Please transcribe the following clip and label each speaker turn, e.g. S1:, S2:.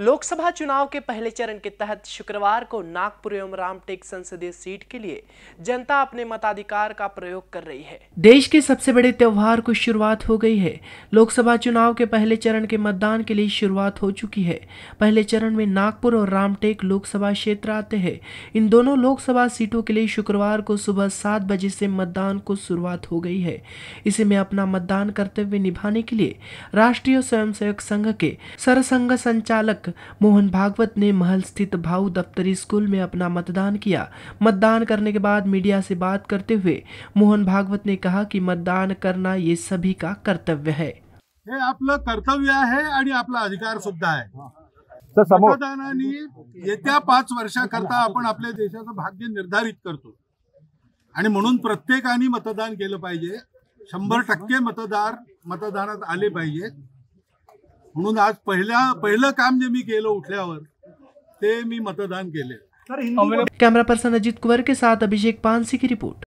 S1: लोकसभा चुनाव के पहले चरण के तहत शुक्रवार को नागपुर एवं रामटेक संसदीय सीट के लिए जनता अपने मताधिकार का प्रयोग कर रही है देश के सबसे बड़े त्योहार को शुरुआत हो गई है लोकसभा चुनाव के पहले चरण के मतदान के लिए शुरुआत हो चुकी है पहले चरण में नागपुर और रामटेक लोकसभा क्षेत्र आते हैं इन दोनों लोकसभा सीटों के लिए शुक्रवार को सुबह सात बजे से मतदान को शुरुआत हो गई है इसे में अपना मतदान कर्तव्य निभाने के लिए राष्ट्रीय स्वयं संघ के सरसंघ संचालक मोहन भागवत ने महल स्थित भाऊ दफ्तरी स्कूल में अपना मतदान किया मतदान करने के बाद मीडिया से बात करते हुए मोहन भागवत ने कहा कि मतदान करना ये सभी का कर्तव्य है
S2: हे कर्तव्य है आणि आपला अधिकार सुद्धा आहे मतदानाने येत्या पाच वर्षाकरता आपण आपल्या देशाचं भाग्य निर्धारित करतो आणि म्हणून प्रत्येकाने मतदान केलं पाहिजे शंभर टक्के मतदार मतदानात आले पाहिजेत म्हणून आज पहिल्या पहिलं काम जे मी केलं उठल्यावर ते मी मतदान केले
S1: कॅमेरा पर्सन अजित कुमार के साथ अभिषेक पानसी की रिपोर्ट